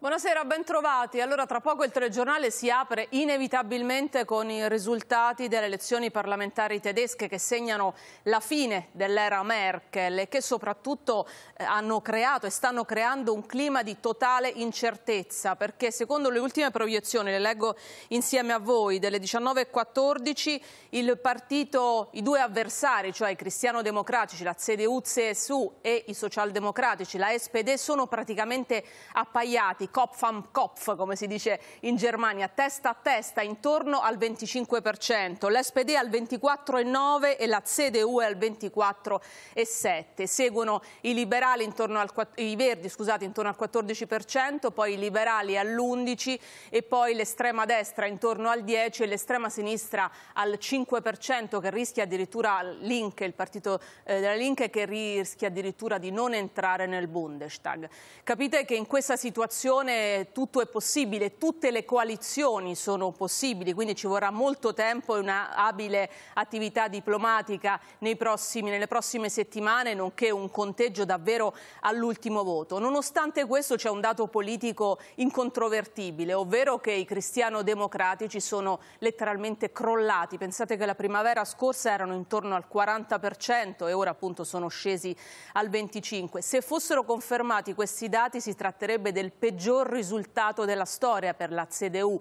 Buonasera, bentrovati. Allora, tra poco il telegiornale si apre inevitabilmente con i risultati delle elezioni parlamentari tedesche che segnano la fine dell'era Merkel e che soprattutto eh, hanno creato e stanno creando un clima di totale incertezza perché secondo le ultime proiezioni, le leggo insieme a voi, delle 19.14 il partito, i due avversari, cioè i cristiano-democratici, la CDU-CSU e i socialdemocratici, la SPD, sono praticamente appaiati Kopf am Kopf, come si dice in Germania, testa a testa intorno al 25%, l'SPD al 24,9% e la CDU al 24,7%. Seguono i, liberali intorno al, i verdi scusate, intorno al 14%, poi i liberali all'11% e poi l'estrema destra intorno al 10% e l'estrema sinistra al 5% che rischia addirittura Link, il partito eh, della Linke, che rischia addirittura di non entrare nel Bundestag. Capite che in questa situazione coalizione tutto è possibile, tutte le coalizioni sono possibili, quindi ci vorrà molto tempo e una abile attività diplomatica prossimi, nelle prossime settimane, nonché un conteggio davvero all'ultimo voto. Nonostante questo c'è un dato politico incontrovertibile, ovvero che i cristiano-democratici sono letteralmente crollati. Pensate che la primavera scorsa erano intorno al 40% e ora appunto sono scesi al 25%. Se fossero confermati questi dati si tratterebbe del peggior peggior risultato della storia per la CDU.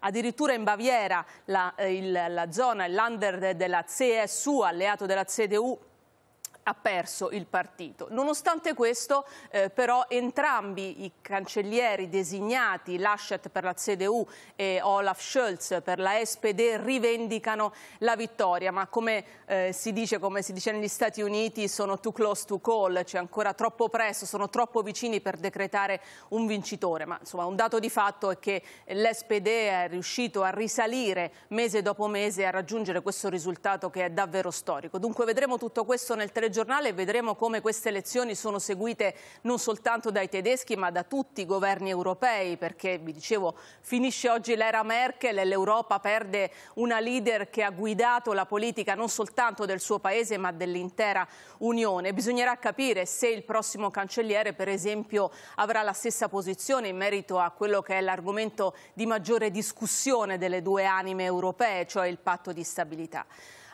Addirittura in Baviera la, eh, il, la zona, l'under della CSU, alleato della CDU, ha perso il partito. Nonostante questo, eh, però, entrambi i cancellieri designati, Laschet per la CDU e Olaf Scholz per la SPD, rivendicano la vittoria, ma come, eh, si, dice, come si dice negli Stati Uniti, sono too close to call, cioè ancora troppo presto, sono troppo vicini per decretare un vincitore. Ma insomma, un dato di fatto è che l'SPD è riuscito a risalire mese dopo mese a raggiungere questo risultato che è davvero storico. Dunque vedremo tutto questo nel telegiornale giornale vedremo come queste elezioni sono seguite non soltanto dai tedeschi ma da tutti i governi europei perché, vi dicevo, finisce oggi l'era Merkel e l'Europa perde una leader che ha guidato la politica non soltanto del suo paese ma dell'intera Unione. Bisognerà capire se il prossimo cancelliere, per esempio, avrà la stessa posizione in merito a quello che è l'argomento di maggiore discussione delle due anime europee, cioè il patto di stabilità.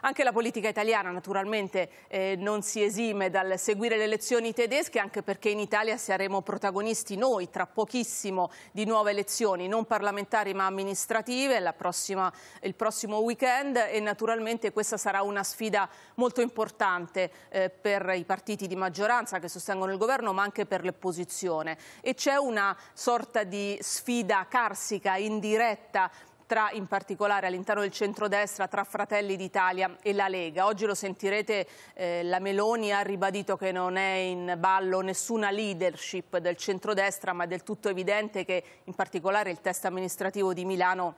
Anche la politica italiana naturalmente eh, non si esime dal seguire le elezioni tedesche, anche perché in Italia saremo protagonisti noi tra pochissimo di nuove elezioni, non parlamentari ma amministrative, prossima, il prossimo weekend e naturalmente questa sarà una sfida molto importante eh, per i partiti di maggioranza che sostengono il governo ma anche per l'opposizione. E c'è una sorta di sfida carsica, indiretta, tra, in particolare all'interno del centrodestra tra Fratelli d'Italia e la Lega. Oggi lo sentirete, eh, la Meloni ha ribadito che non è in ballo nessuna leadership del centrodestra, ma è del tutto evidente che in particolare il test amministrativo di Milano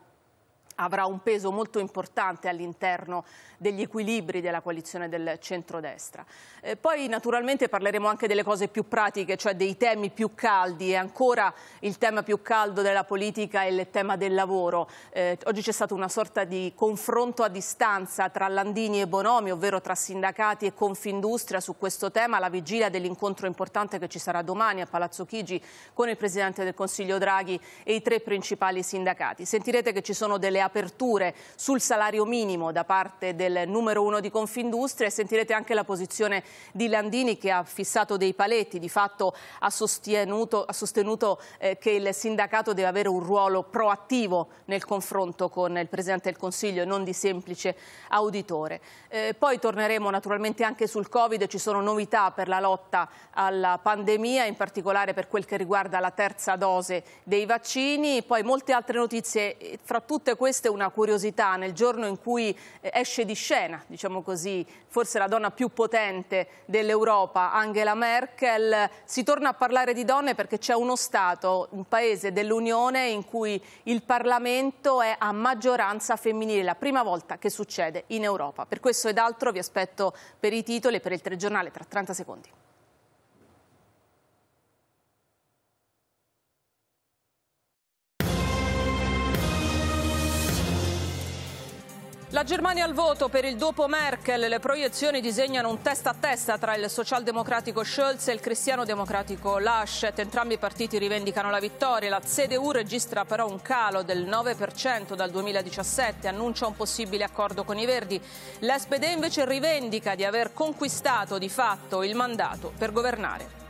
avrà un peso molto importante all'interno degli equilibri della coalizione del centrodestra. Eh, poi naturalmente parleremo anche delle cose più pratiche, cioè dei temi più caldi e ancora il tema più caldo della politica è il tema del lavoro. Eh, oggi c'è stato una sorta di confronto a distanza tra Landini e Bonomi, ovvero tra sindacati e Confindustria su questo tema, alla vigilia dell'incontro importante che ci sarà domani a Palazzo Chigi con il Presidente del Consiglio Draghi e i tre principali sindacati. Sentirete che ci sono delle aperture sul salario minimo da parte del numero uno di Confindustria e sentirete anche la posizione di Landini che ha fissato dei paletti, di fatto ha sostenuto, ha sostenuto eh, che il sindacato deve avere un ruolo proattivo nel confronto con il Presidente del Consiglio e non di semplice auditore. Eh, poi torneremo naturalmente anche sul Covid, ci sono novità per la lotta alla pandemia, in particolare per quel che riguarda la terza dose dei vaccini, poi molte altre notizie, eh, fra tutte queste questa è una curiosità, nel giorno in cui eh, esce di scena, diciamo così, forse la donna più potente dell'Europa, Angela Merkel, si torna a parlare di donne perché c'è uno Stato, un paese dell'Unione in cui il Parlamento è a maggioranza femminile, la prima volta che succede in Europa. Per questo ed altro vi aspetto per i titoli e per il telegiornale tra 30 secondi. La Germania al voto per il dopo Merkel. Le proiezioni disegnano un testa a testa tra il socialdemocratico Scholz e il cristiano democratico Laschet. Entrambi i partiti rivendicano la vittoria. La CDU registra però un calo del 9% dal 2017, annuncia un possibile accordo con i Verdi. L'SPD invece rivendica di aver conquistato di fatto il mandato per governare.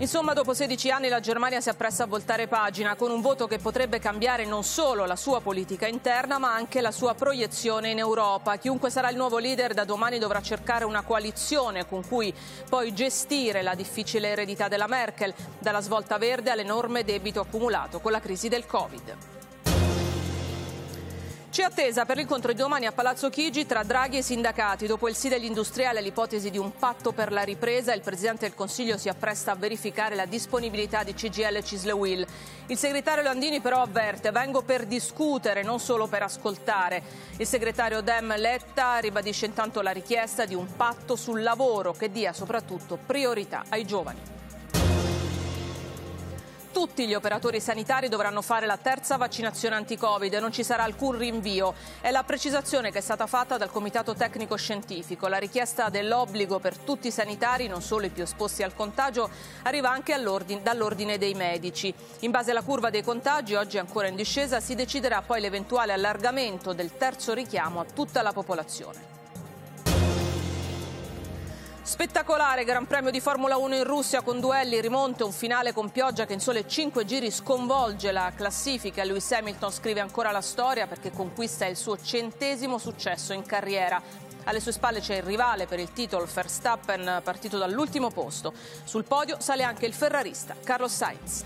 Insomma, dopo 16 anni la Germania si appresta a voltare pagina con un voto che potrebbe cambiare non solo la sua politica interna, ma anche la sua proiezione in Europa. Chiunque sarà il nuovo leader da domani dovrà cercare una coalizione con cui poi gestire la difficile eredità della Merkel, dalla svolta verde all'enorme debito accumulato con la crisi del Covid. C'è attesa per l'incontro di domani a Palazzo Chigi tra Draghi e sindacati. Dopo il sì dell'industriale all'ipotesi di un patto per la ripresa, il Presidente del Consiglio si appresta a verificare la disponibilità di CGL e Cislewil. Il segretario Landini però avverte, vengo per discutere, non solo per ascoltare. Il segretario Dem Letta ribadisce intanto la richiesta di un patto sul lavoro che dia soprattutto priorità ai giovani tutti gli operatori sanitari dovranno fare la terza vaccinazione anti-Covid e non ci sarà alcun rinvio. È la precisazione che è stata fatta dal Comitato Tecnico Scientifico. La richiesta dell'obbligo per tutti i sanitari, non solo i più esposti al contagio, arriva anche dall'ordine dei medici. In base alla curva dei contagi, oggi ancora in discesa, si deciderà poi l'eventuale allargamento del terzo richiamo a tutta la popolazione. Spettacolare Gran Premio di Formula 1 in Russia con duelli, rimonte, un finale con pioggia che in sole 5 giri sconvolge la classifica. Lewis Hamilton scrive ancora la storia perché conquista il suo centesimo successo in carriera. Alle sue spalle c'è il rivale per il titolo Verstappen partito dall'ultimo posto. Sul podio sale anche il ferrarista Carlos Sainz.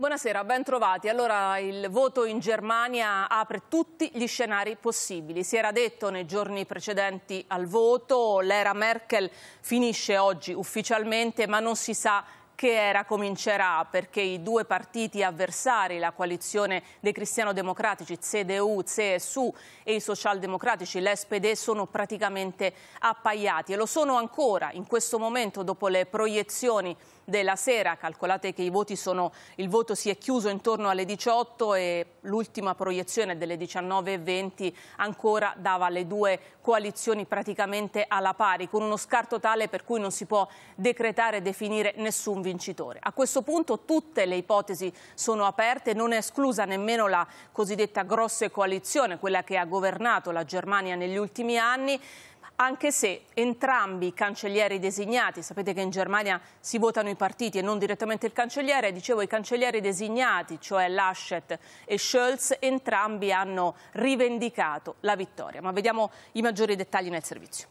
Buonasera, ben trovati. Allora, il voto in Germania apre tutti gli scenari possibili. Si era detto nei giorni precedenti al voto, l'era Merkel finisce oggi ufficialmente, ma non si sa che era comincerà perché i due partiti avversari, la coalizione dei cristiano-democratici CDU, CSU e i socialdemocratici, l'SPD, sono praticamente appaiati e lo sono ancora in questo momento dopo le proiezioni della sera. Calcolate che sono, il voto si è chiuso intorno alle 18 e l'ultima proiezione delle 19.20 ancora dava le due coalizioni praticamente alla pari, con uno scarto tale per cui non si può decretare e definire nessun vincitore. A questo punto tutte le ipotesi sono aperte, non è esclusa nemmeno la cosiddetta grosse coalizione, quella che ha governato la Germania negli ultimi anni anche se entrambi i cancellieri designati, sapete che in Germania si votano i partiti e non direttamente il cancelliere, dicevo i cancellieri designati, cioè Laschet e Scholz, entrambi hanno rivendicato la vittoria. Ma vediamo i maggiori dettagli nel servizio.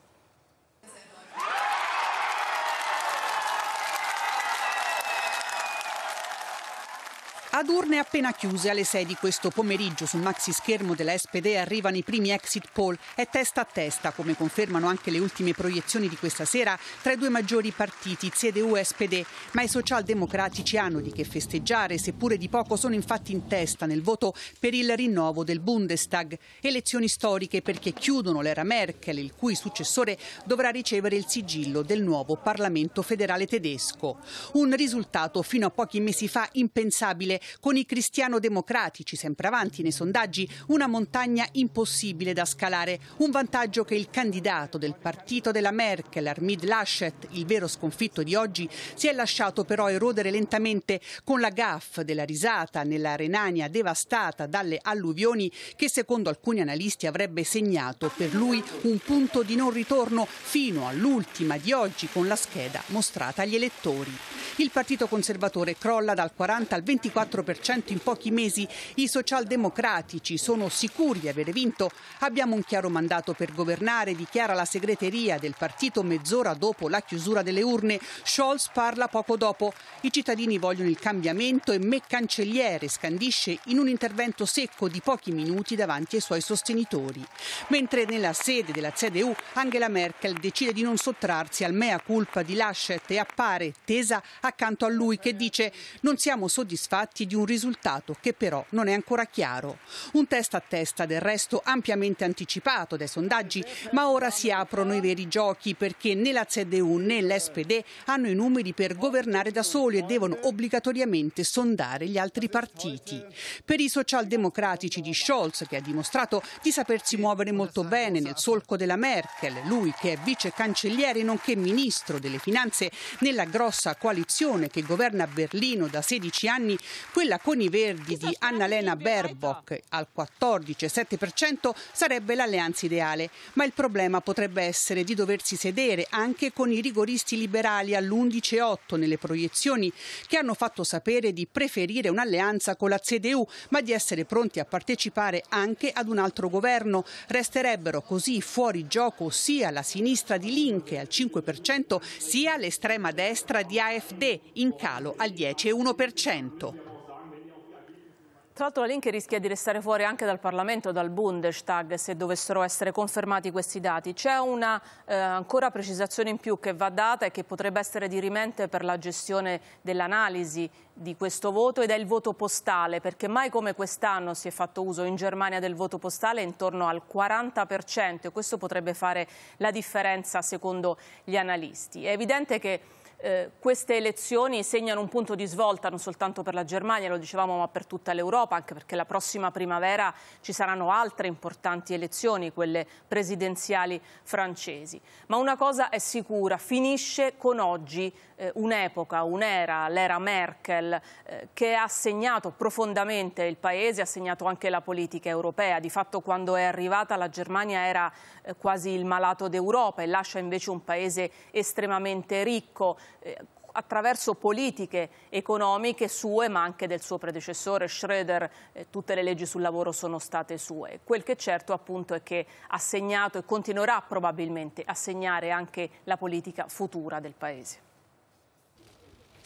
Ad urne appena chiuse alle 6 di questo pomeriggio sul maxi schermo della SPD arrivano i primi exit poll e testa a testa, come confermano anche le ultime proiezioni di questa sera, tra i due maggiori partiti, CDU e SPD. Ma i socialdemocratici hanno di che festeggiare, seppure di poco sono infatti in testa nel voto per il rinnovo del Bundestag. Elezioni storiche perché chiudono l'era Merkel, il cui successore dovrà ricevere il sigillo del nuovo Parlamento federale tedesco. Un risultato fino a pochi mesi fa impensabile con i cristiano-democratici sempre avanti nei sondaggi, una montagna impossibile da scalare, un vantaggio che il candidato del partito della Merkel, Armid Laschet, il vero sconfitto di oggi, si è lasciato però erodere lentamente con la gaff della risata nella Renania devastata dalle alluvioni che secondo alcuni analisti avrebbe segnato per lui un punto di non ritorno fino all'ultima di oggi con la scheda mostrata agli elettori. Il partito conservatore crolla dal 40 al 24 4% in pochi mesi, i socialdemocratici sono sicuri di avere vinto. Abbiamo un chiaro mandato per governare, dichiara la segreteria del partito mezz'ora dopo la chiusura delle urne. Scholz parla poco dopo. I cittadini vogliono il cambiamento e me cancelliere scandisce in un intervento secco di pochi minuti davanti ai suoi sostenitori. Mentre nella sede della CDU Angela Merkel decide di non sottrarsi al mea culpa di Laschet e appare tesa accanto a lui che dice non siamo soddisfatti certi di un risultato che però non è ancora chiaro. Un test a testa del resto ampiamente anticipato dai sondaggi, ma ora si aprono i veri giochi perché né la CDU né l'SPD hanno i numeri per governare da soli e devono obbligatoriamente sondare gli altri partiti. Per i socialdemocratici di Scholz, che ha dimostrato di sapersi muovere molto bene nel solco della Merkel, lui che è vice cancelliere nonché ministro delle finanze nella grossa coalizione che governa Berlino da 16 anni, quella con i Verdi di Annalena Baerbock al 14,7% sarebbe l'alleanza ideale, ma il problema potrebbe essere di doversi sedere anche con i rigoristi liberali all'11,8 nelle proiezioni che hanno fatto sapere di preferire un'alleanza con la CDU, ma di essere pronti a partecipare anche ad un altro governo. Resterebbero così fuori gioco sia la sinistra di Linke al 5%, sia l'estrema destra di AfD in calo al 10,1%. Tra l'altro la Linke rischia di restare fuori anche dal Parlamento, dal Bundestag, se dovessero essere confermati questi dati. C'è una eh, ancora precisazione in più che va data e che potrebbe essere dirimente per la gestione dell'analisi di questo voto ed è il voto postale, perché mai come quest'anno si è fatto uso in Germania del voto postale intorno al 40% e questo potrebbe fare la differenza secondo gli analisti. È evidente che eh, queste elezioni segnano un punto di svolta non soltanto per la Germania, lo dicevamo, ma per tutta l'Europa, anche perché la prossima primavera ci saranno altre importanti elezioni, quelle presidenziali francesi. Ma una cosa è sicura, finisce con oggi eh, un'epoca, un'era, l'era Merkel, eh, che ha segnato profondamente il Paese, ha segnato anche la politica europea. Di fatto quando è arrivata la Germania era eh, quasi il malato d'Europa e lascia invece un Paese estremamente ricco, eh, attraverso politiche economiche sue ma anche del suo predecessore Schroeder, eh, tutte le leggi sul lavoro sono state sue. Quel che è certo appunto è che ha segnato e continuerà probabilmente a segnare anche la politica futura del Paese.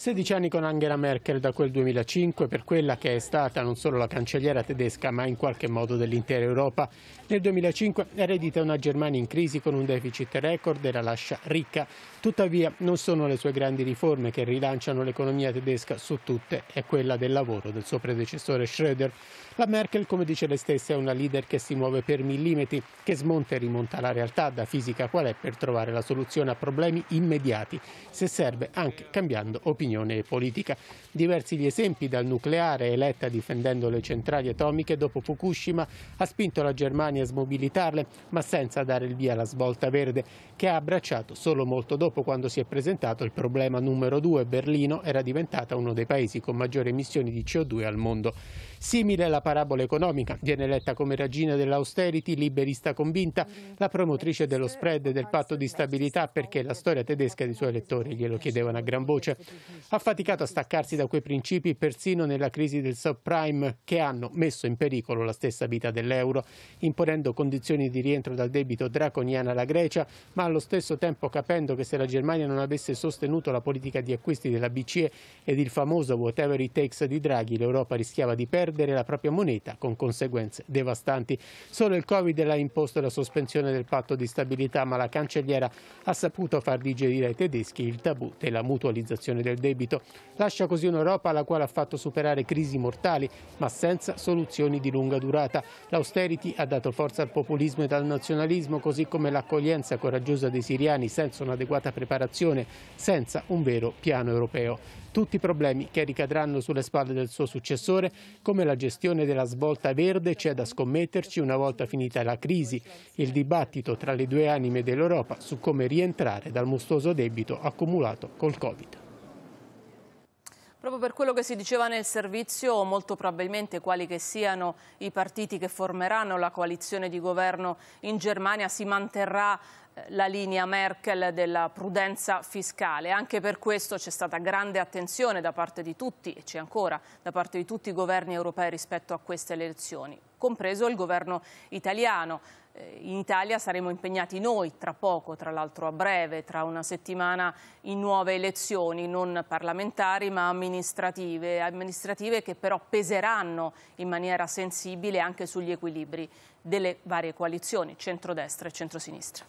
16 anni con Angela Merkel da quel 2005 per quella che è stata non solo la cancelliera tedesca ma in qualche modo dell'intera Europa. Nel 2005 eredita una Germania in crisi con un deficit record e la lascia ricca. Tuttavia non sono le sue grandi riforme che rilanciano l'economia tedesca su tutte, è quella del lavoro del suo predecessore Schröder. La Merkel, come dice lei stessa, è una leader che si muove per millimetri, che smonta e rimonta la realtà da fisica qual è per trovare la soluzione a problemi immediati, se serve anche cambiando opinioni opinione politica. Diversi gli esempi dal nucleare, eletta difendendo le centrali atomiche dopo Fukushima, ha spinto la Germania a smobilitarle, ma senza dare il via alla svolta verde, che ha abbracciato solo molto dopo quando si è presentato il problema numero due, Berlino era diventata uno dei paesi con maggiori emissioni di CO2 al mondo. Simile alla parabola economica, viene eletta come regina dell'austerity, liberista convinta, la promotrice dello spread e del patto di stabilità perché la storia tedesca e i suoi elettori glielo chiedevano a gran voce ha faticato a staccarsi da quei principi persino nella crisi del subprime che hanno messo in pericolo la stessa vita dell'euro, imponendo condizioni di rientro dal debito draconiana alla Grecia, ma allo stesso tempo capendo che se la Germania non avesse sostenuto la politica di acquisti della BCE ed il famoso whatever it takes di Draghi, l'Europa rischiava di perdere la propria moneta con conseguenze devastanti. Solo il Covid l'ha imposto la sospensione del patto di stabilità, ma la cancelliera ha saputo far digerire ai tedeschi il tabù della mutualizzazione del debito debito. Lascia così un'Europa alla quale ha fatto superare crisi mortali, ma senza soluzioni di lunga durata. L'austerity ha dato forza al populismo e al nazionalismo, così come l'accoglienza coraggiosa dei siriani senza un'adeguata preparazione, senza un vero piano europeo. Tutti problemi che ricadranno sulle spalle del suo successore, come la gestione della svolta verde c'è da scommetterci una volta finita la crisi, il dibattito tra le due anime dell'Europa su come rientrare dal mostruoso debito accumulato col Covid. Proprio per quello che si diceva nel servizio, molto probabilmente quali che siano i partiti che formeranno la coalizione di governo in Germania si manterrà eh, la linea Merkel della prudenza fiscale. Anche per questo c'è stata grande attenzione da parte di tutti, e c'è ancora, da parte di tutti i governi europei rispetto a queste elezioni, compreso il governo italiano. Eh, in Italia saremo impegnati noi tra poco, tra l'altro a breve, tra una settimana in nuove elezioni non parlamentari ma amministrative, amministrative che però peseranno in maniera sensibile anche sugli equilibri delle varie coalizioni, centrodestra e centrosinistra.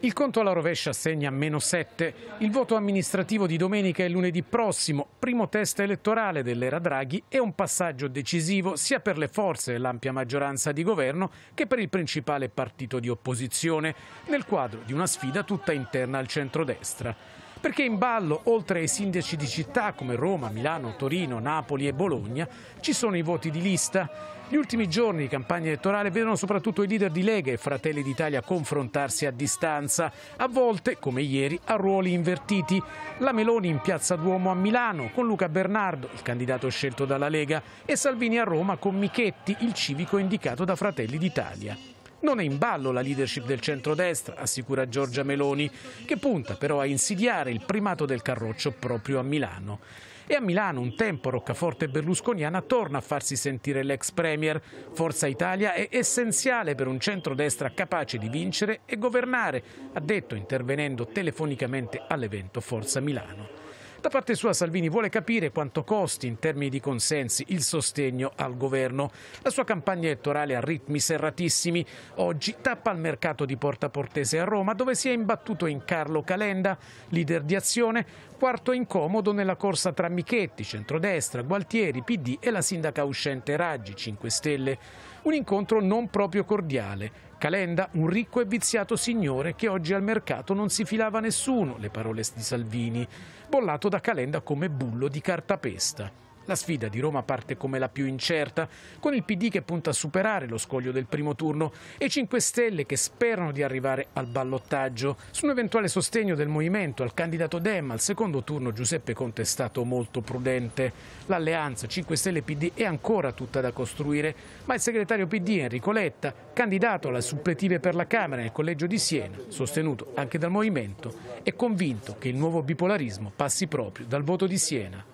Il conto alla rovescia segna meno 7. Il voto amministrativo di domenica e lunedì prossimo, primo test elettorale dell'era Draghi, è un passaggio decisivo sia per le forze e l'ampia maggioranza di governo che per il principale partito di opposizione, nel quadro di una sfida tutta interna al centrodestra perché in ballo, oltre ai sindaci di città come Roma, Milano, Torino, Napoli e Bologna, ci sono i voti di lista gli ultimi giorni di campagna elettorale vedono soprattutto i leader di Lega e Fratelli d'Italia confrontarsi a distanza, a volte, come ieri, a ruoli invertiti. La Meloni in Piazza Duomo a Milano con Luca Bernardo, il candidato scelto dalla Lega, e Salvini a Roma con Michetti, il civico indicato da Fratelli d'Italia. Non è in ballo la leadership del centrodestra, assicura Giorgia Meloni, che punta però a insidiare il primato del Carroccio proprio a Milano. E a Milano un tempo roccaforte berlusconiana torna a farsi sentire l'ex premier. Forza Italia è essenziale per un centrodestra capace di vincere e governare, ha detto intervenendo telefonicamente all'evento Forza Milano. Da parte sua Salvini vuole capire quanto costi in termini di consensi il sostegno al governo. La sua campagna elettorale a ritmi serratissimi. Oggi tappa al mercato di Porta Portese a Roma dove si è imbattuto in Carlo Calenda, leader di azione, quarto incomodo nella corsa tra Michetti, centrodestra, Gualtieri, PD e la sindaca uscente Raggi, 5 Stelle. Un incontro non proprio cordiale. Calenda, un ricco e viziato signore che oggi al mercato non si filava nessuno, le parole di Salvini bollato da Calenda come bullo di cartapesta. La sfida di Roma parte come la più incerta, con il PD che punta a superare lo scoglio del primo turno e 5 Stelle che sperano di arrivare al ballottaggio. Su un eventuale sostegno del movimento al candidato Dem al secondo turno Giuseppe Conte è stato molto prudente. L'alleanza 5 Stelle PD è ancora tutta da costruire, ma il segretario PD Enrico Letta, candidato alla suppletive per la Camera nel Collegio di Siena, sostenuto anche dal movimento, è convinto che il nuovo bipolarismo passi proprio dal voto di Siena.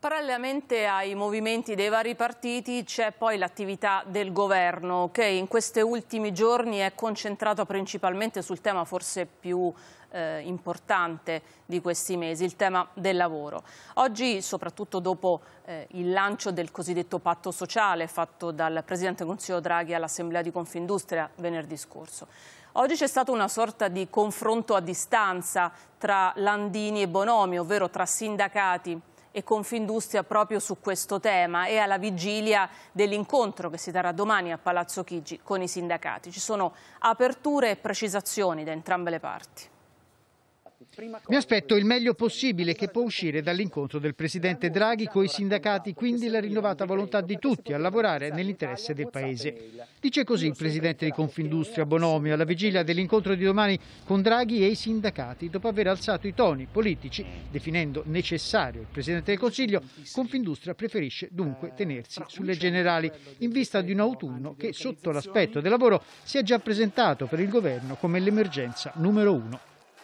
Parallelamente ai movimenti dei vari partiti c'è poi l'attività del governo che in questi ultimi giorni è concentrata principalmente sul tema forse più eh, importante di questi mesi, il tema del lavoro. Oggi, soprattutto dopo eh, il lancio del cosiddetto patto sociale fatto dal Presidente Consiglio Draghi all'Assemblea di Confindustria venerdì scorso, Oggi c'è stato una sorta di confronto a distanza tra Landini e Bonomi, ovvero tra sindacati e Confindustria proprio su questo tema e alla vigilia dell'incontro che si terrà domani a Palazzo Chigi con i sindacati. Ci sono aperture e precisazioni da entrambe le parti. Mi aspetto il meglio possibile che può uscire dall'incontro del Presidente Draghi con i sindacati, quindi la rinnovata volontà di tutti a lavorare nell'interesse del Paese. Dice così il Presidente di Confindustria Bonomi alla vigilia dell'incontro di domani con Draghi e i sindacati, dopo aver alzato i toni politici, definendo necessario il Presidente del Consiglio, Confindustria preferisce dunque eh, tenersi sulle certo generali, in vista di un autunno che sotto l'aspetto del lavoro si è già presentato per il governo come l'emergenza numero uno.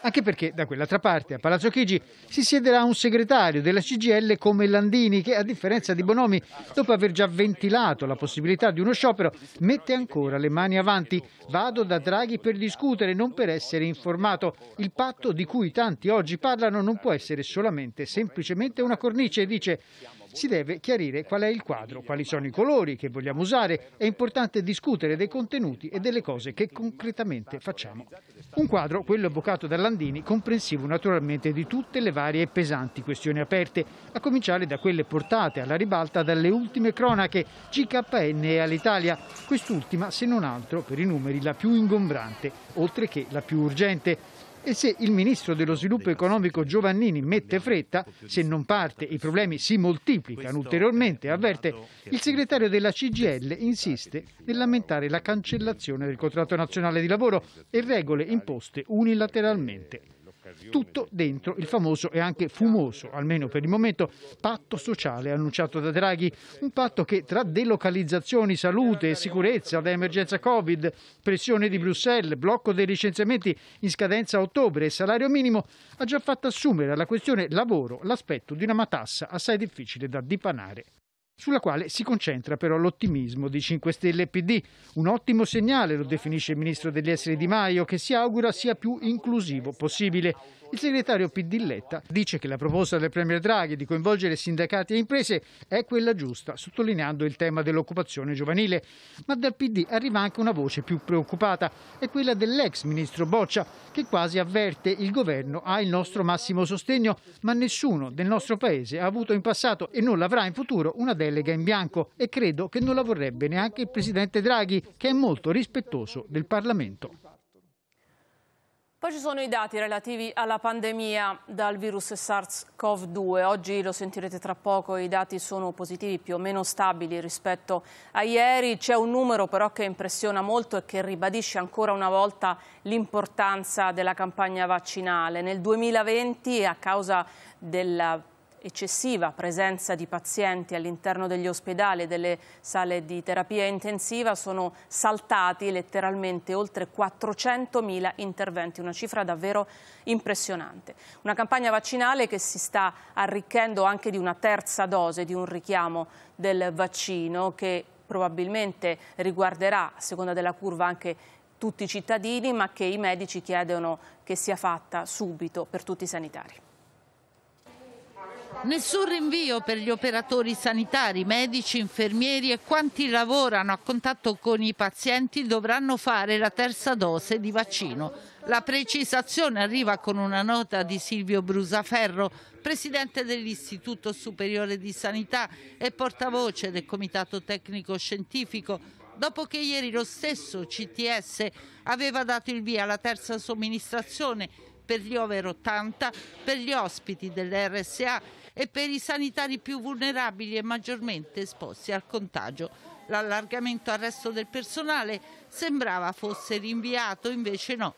Anche perché da quell'altra parte a Palazzo Chigi si siederà un segretario della CGL come Landini che a differenza di Bonomi dopo aver già ventilato la possibilità di uno sciopero mette ancora le mani avanti. Vado da Draghi per discutere, non per essere informato. Il patto di cui tanti oggi parlano non può essere solamente semplicemente una cornice, dice si deve chiarire qual è il quadro, quali sono i colori che vogliamo usare, è importante discutere dei contenuti e delle cose che concretamente facciamo. Un quadro, quello evocato da Landini, comprensivo naturalmente di tutte le varie e pesanti questioni aperte, a cominciare da quelle portate alla ribalta dalle ultime cronache GKN e all'Italia, quest'ultima se non altro per i numeri la più ingombrante, oltre che la più urgente e se il ministro dello sviluppo economico Giovannini mette fretta, se non parte i problemi si moltiplicano ulteriormente, avverte, il segretario della CGL insiste nel lamentare la cancellazione del contratto nazionale di lavoro e regole imposte unilateralmente. Tutto dentro il famoso e anche fumoso, almeno per il momento, patto sociale annunciato da Draghi. Un patto che tra delocalizzazioni, salute e sicurezza, da emergenza Covid, pressione di Bruxelles, blocco dei licenziamenti in scadenza a ottobre e salario minimo, ha già fatto assumere alla questione lavoro l'aspetto di una matassa assai difficile da dipanare sulla quale si concentra però l'ottimismo di 5 Stelle PD. Un ottimo segnale, lo definisce il ministro degli esseri Di Maio, che si augura sia più inclusivo possibile. Il segretario PD Letta dice che la proposta del Premier Draghi di coinvolgere sindacati e imprese è quella giusta, sottolineando il tema dell'occupazione giovanile. Ma dal PD arriva anche una voce più preoccupata, è quella dell'ex ministro Boccia, che quasi avverte il governo ha il nostro massimo sostegno, ma nessuno del nostro Paese ha avuto in passato e non l'avrà in futuro una delega in bianco e credo che non la vorrebbe neanche il Presidente Draghi, che è molto rispettoso del Parlamento. Poi ci sono i dati relativi alla pandemia dal virus SARS-CoV-2. Oggi lo sentirete tra poco, i dati sono positivi, più o meno stabili rispetto a ieri. C'è un numero però che impressiona molto e che ribadisce ancora una volta l'importanza della campagna vaccinale. Nel 2020, a causa della pandemia, eccessiva presenza di pazienti all'interno degli ospedali e delle sale di terapia intensiva sono saltati letteralmente oltre 400.000 interventi, una cifra davvero impressionante. Una campagna vaccinale che si sta arricchendo anche di una terza dose, di un richiamo del vaccino che probabilmente riguarderà, a seconda della curva, anche tutti i cittadini, ma che i medici chiedono che sia fatta subito per tutti i sanitari. Nessun rinvio per gli operatori sanitari, medici, infermieri e quanti lavorano a contatto con i pazienti dovranno fare la terza dose di vaccino. La precisazione arriva con una nota di Silvio Brusaferro, presidente dell'Istituto Superiore di Sanità e portavoce del Comitato Tecnico Scientifico, dopo che ieri lo stesso CTS aveva dato il via alla terza somministrazione per gli over 80, per gli ospiti dell'RSA e per i sanitari più vulnerabili e maggiormente esposti al contagio. L'allargamento al resto del personale sembrava fosse rinviato, invece no.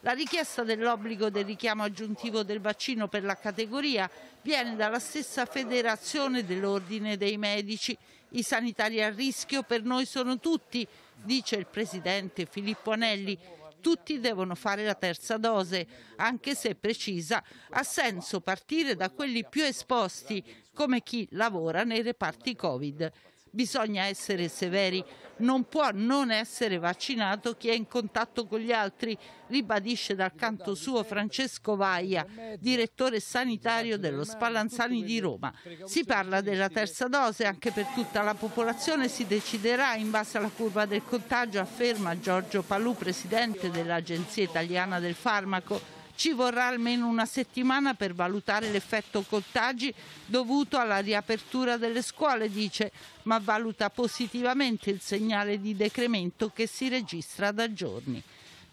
La richiesta dell'obbligo del richiamo aggiuntivo del vaccino per la categoria viene dalla stessa federazione dell'ordine dei medici. I sanitari a rischio per noi sono tutti, dice il presidente Filippo Anelli, tutti devono fare la terza dose, anche se precisa, ha senso partire da quelli più esposti, come chi lavora nei reparti Covid bisogna essere severi, non può non essere vaccinato chi è in contatto con gli altri, ribadisce dal canto suo Francesco Vaia, direttore sanitario dello Spallanzani di Roma. Si parla della terza dose anche per tutta la popolazione, si deciderà in base alla curva del contagio, afferma Giorgio Palù, presidente dell'Agenzia Italiana del Farmaco ci vorrà almeno una settimana per valutare l'effetto contagi dovuto alla riapertura delle scuole, dice, ma valuta positivamente il segnale di decremento che si registra da giorni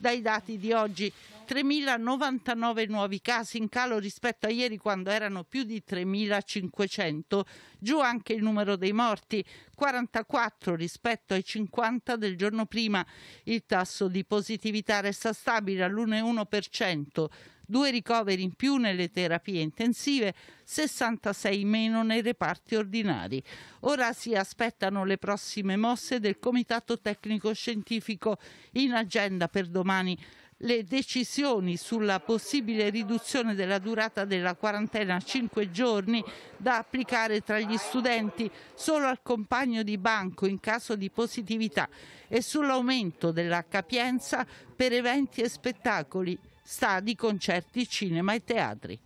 dai dati di oggi. 3.099 nuovi casi in calo rispetto a ieri quando erano più di 3.500, giù anche il numero dei morti, 44 rispetto ai 50 del giorno prima. Il tasso di positività resta stabile all'1,1% due ricoveri in più nelle terapie intensive, 66 meno nei reparti ordinari. Ora si aspettano le prossime mosse del Comitato Tecnico Scientifico in agenda per domani le decisioni sulla possibile riduzione della durata della quarantena a 5 giorni da applicare tra gli studenti solo al compagno di banco in caso di positività e sull'aumento della capienza per eventi e spettacoli stadi, concerti, cinema e teatri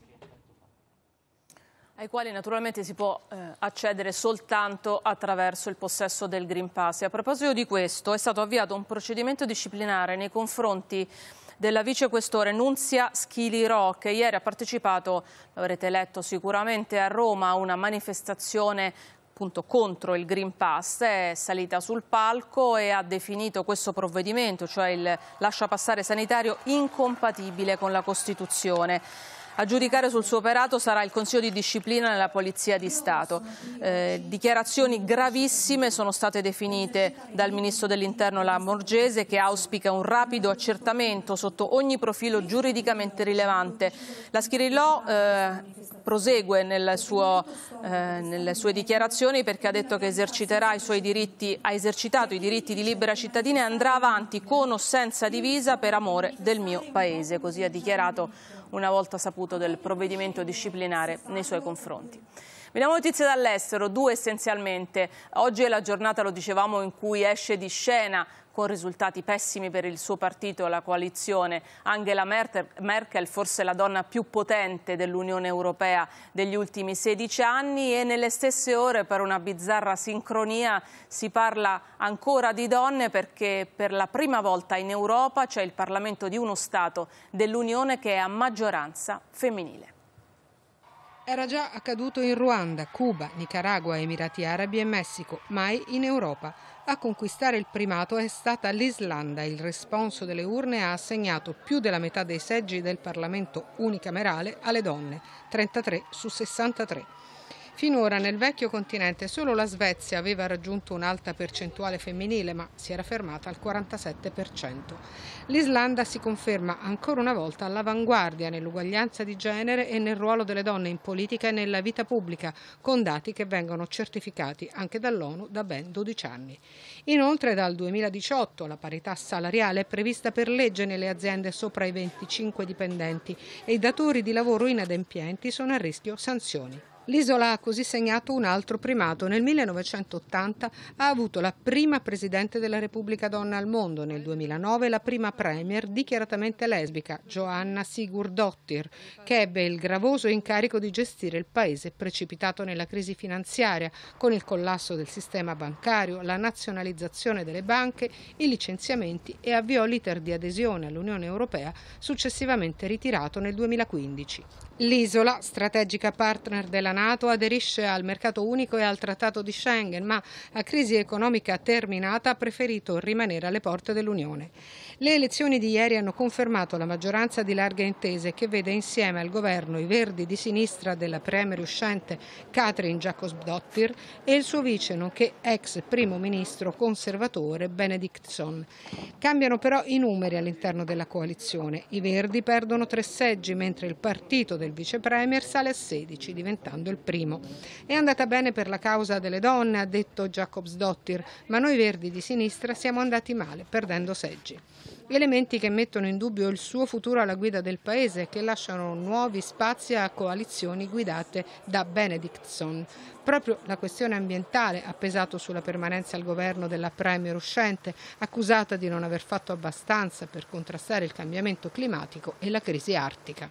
ai quali naturalmente si può eh, accedere soltanto attraverso il possesso del Green Pass. E a proposito di questo è stato avviato un procedimento disciplinare nei confronti della vicequestore Nunzia Schili Ro, che ieri ha partecipato, l'avrete letto sicuramente, a Roma a una manifestazione appunto contro il Green Pass, è salita sul palco e ha definito questo provvedimento, cioè il lascia passare sanitario, incompatibile con la Costituzione. A giudicare sul suo operato sarà il Consiglio di disciplina della Polizia di Stato. Eh, dichiarazioni gravissime sono state definite dal Ministro dell'Interno Lamorgese che auspica un rapido accertamento sotto ogni profilo giuridicamente rilevante. La Schirillò eh, prosegue nel suo, eh, nelle sue dichiarazioni perché ha detto che i diritti, ha esercitato i diritti di libera cittadina e andrà avanti con o senza divisa per amore del mio Paese. Così ha dichiarato una volta saputo del provvedimento disciplinare nei suoi confronti. Vediamo notizie dall'estero, due essenzialmente. Oggi è la giornata, lo dicevamo, in cui esce di scena con risultati pessimi per il suo partito, e la coalizione. Angela Merkel, forse la donna più potente dell'Unione Europea degli ultimi 16 anni e nelle stesse ore, per una bizzarra sincronia, si parla ancora di donne perché per la prima volta in Europa c'è il Parlamento di uno Stato dell'Unione che è a maggioranza femminile. Era già accaduto in Ruanda, Cuba, Nicaragua, Emirati Arabi e Messico, mai in Europa. A conquistare il primato è stata l'Islanda. Il responso delle urne ha assegnato più della metà dei seggi del Parlamento unicamerale alle donne, 33 su 63. Finora nel vecchio continente solo la Svezia aveva raggiunto un'alta percentuale femminile, ma si era fermata al 47%. L'Islanda si conferma ancora una volta all'avanguardia nell'uguaglianza di genere e nel ruolo delle donne in politica e nella vita pubblica, con dati che vengono certificati anche dall'ONU da ben 12 anni. Inoltre dal 2018 la parità salariale è prevista per legge nelle aziende sopra i 25 dipendenti e i datori di lavoro inadempienti sono a rischio sanzioni. L'isola ha così segnato un altro primato. Nel 1980 ha avuto la prima presidente della Repubblica donna al mondo, nel 2009 la prima premier dichiaratamente lesbica, Joanna Sigurdottir, che ebbe il gravoso incarico di gestire il paese precipitato nella crisi finanziaria, con il collasso del sistema bancario, la nazionalizzazione delle banche, i licenziamenti e avviò l'iter di adesione all'Unione Europea, successivamente ritirato nel 2015. L'isola, strategica partner della Nato aderisce al mercato unico e al trattato di Schengen, ma a crisi economica terminata ha preferito rimanere alle porte dell'Unione. Le elezioni di ieri hanno confermato la maggioranza di larghe intese che vede insieme al governo i verdi di sinistra della premier uscente Katrin dottir e il suo vice, nonché ex primo ministro conservatore Benedictson. Cambiano però i numeri all'interno della coalizione. I verdi perdono tre seggi, mentre il partito del vice premier sale a 16, diventando il primo. È andata bene per la causa delle donne, ha detto Jacobs-Dottir, ma noi verdi di sinistra siamo andati male, perdendo seggi elementi che mettono in dubbio il suo futuro alla guida del Paese e che lasciano nuovi spazi a coalizioni guidate da Benedictson. Proprio la questione ambientale ha pesato sulla permanenza al governo della Premier uscente, accusata di non aver fatto abbastanza per contrastare il cambiamento climatico e la crisi artica.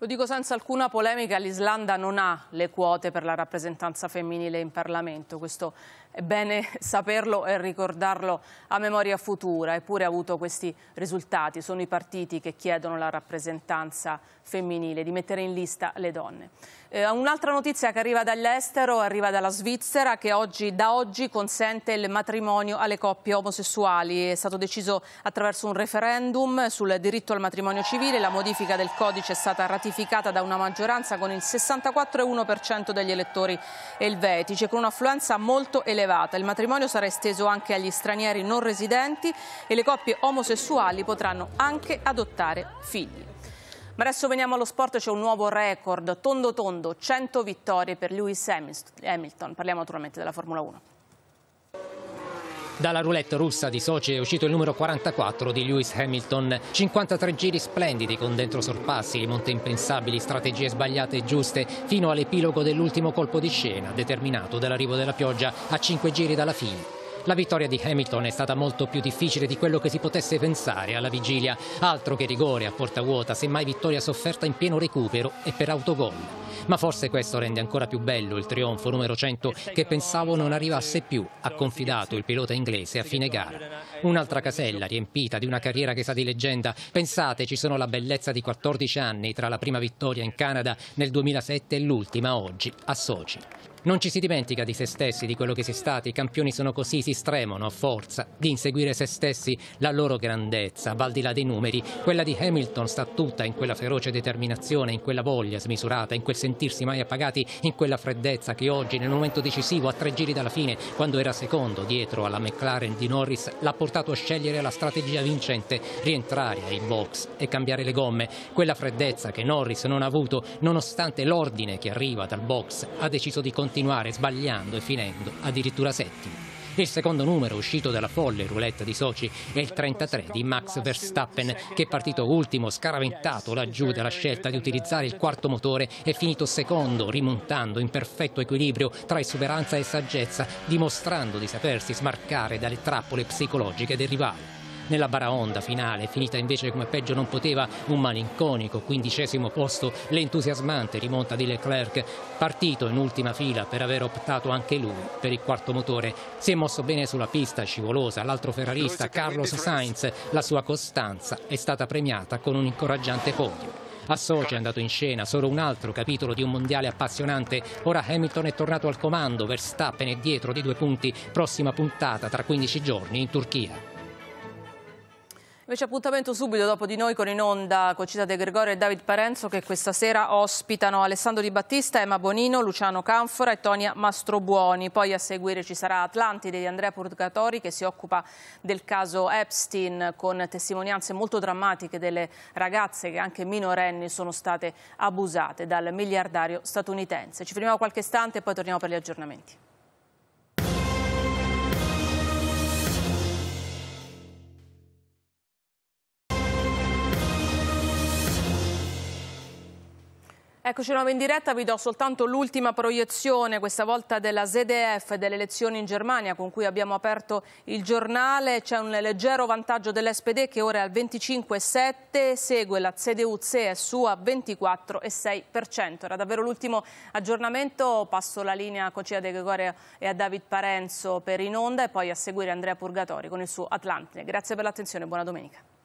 Lo dico senza alcuna polemica, l'Islanda non ha le quote per la rappresentanza femminile in Parlamento, questo è bene saperlo e ricordarlo a memoria futura, eppure ha avuto questi risultati. Sono i partiti che chiedono la rappresentanza femminile, di mettere in lista le donne. Eh, Un'altra notizia che arriva dall'estero, arriva dalla Svizzera, che oggi, da oggi consente il matrimonio alle coppie omosessuali. È stato deciso attraverso un referendum sul diritto al matrimonio civile. La modifica del codice è stata ratificata da una maggioranza con il 64,1% degli elettori elvetici, con un'affluenza molto elevata elevata. Il matrimonio sarà esteso anche agli stranieri non residenti e le coppie omosessuali potranno anche adottare figli. Ma adesso veniamo allo sport, c'è un nuovo record, tondo tondo, 100 vittorie per Lewis Hamilton. Parliamo naturalmente della Formula 1. Dalla roulette russa di Sochi è uscito il numero 44 di Lewis Hamilton. 53 giri splendidi con dentro sorpassi, monte impensabili, strategie sbagliate e giuste, fino all'epilogo dell'ultimo colpo di scena, determinato dall'arrivo della pioggia a 5 giri dalla fine. La vittoria di Hamilton è stata molto più difficile di quello che si potesse pensare alla vigilia, altro che rigore a porta vuota, semmai vittoria sofferta in pieno recupero e per autogol. Ma forse questo rende ancora più bello il trionfo numero 100 che pensavo non arrivasse più, ha confidato il pilota inglese a fine gara. Un'altra casella riempita di una carriera che sa di leggenda. Pensate, ci sono la bellezza di 14 anni tra la prima vittoria in Canada nel 2007 e l'ultima oggi a Sochi. Non ci si dimentica di se stessi, di quello che si è stati, i campioni sono così, si stremono a forza di inseguire se stessi, la loro grandezza, va al di là dei numeri, quella di Hamilton sta tutta in quella feroce determinazione, in quella voglia smisurata, in quel sentirsi mai appagati, in quella freddezza che oggi nel momento decisivo a tre giri dalla fine, quando era secondo dietro alla McLaren di Norris, l'ha portato a scegliere la strategia vincente, rientrare ai box e cambiare le gomme, quella freddezza che Norris non ha avuto nonostante l'ordine che arriva dal box ha deciso di continuare continuare sbagliando e finendo addirittura settimo. Il secondo numero uscito dalla folle roulette di Sochi è il 33 di Max Verstappen, che è partito ultimo, scaraventato laggiù dalla scelta di utilizzare il quarto motore e finito secondo, rimontando in perfetto equilibrio tra esuberanza e saggezza, dimostrando di sapersi smarcare dalle trappole psicologiche del rivale nella baraonda finale, finita invece come peggio non poteva un malinconico, quindicesimo posto l'entusiasmante rimonta di Leclerc, partito in ultima fila per aver optato anche lui per il quarto motore. Si è mosso bene sulla pista scivolosa, l'altro ferrarista Carlos Sainz, la sua costanza è stata premiata con un incoraggiante podio. A Sochi è andato in scena solo un altro capitolo di un mondiale appassionante. Ora Hamilton è tornato al comando, Verstappen è dietro di due punti. Prossima puntata tra 15 giorni in Turchia. Invece appuntamento subito dopo di noi con in onda Cocita De Gregorio e David Parenzo che questa sera ospitano Alessandro Di Battista, Emma Bonino, Luciano Canfora e Tonia Mastrobuoni. Poi a seguire ci sarà Atlantide di Andrea Purgatori che si occupa del caso Epstein con testimonianze molto drammatiche delle ragazze che anche minorenni sono state abusate dal miliardario statunitense. Ci fermiamo qualche istante e poi torniamo per gli aggiornamenti. Eccoci nuovo in diretta, vi do soltanto l'ultima proiezione, questa volta della ZDF, delle elezioni in Germania, con cui abbiamo aperto il giornale. C'è un leggero vantaggio dell'SPD che ora è al 25,7, segue la CDU-CSU a 24,6%. Era davvero l'ultimo aggiornamento, passo la linea a Cocia De Gregorio e a David Parenzo per In Onda e poi a seguire Andrea Purgatori con il suo Atlantide. Grazie per l'attenzione e buona domenica.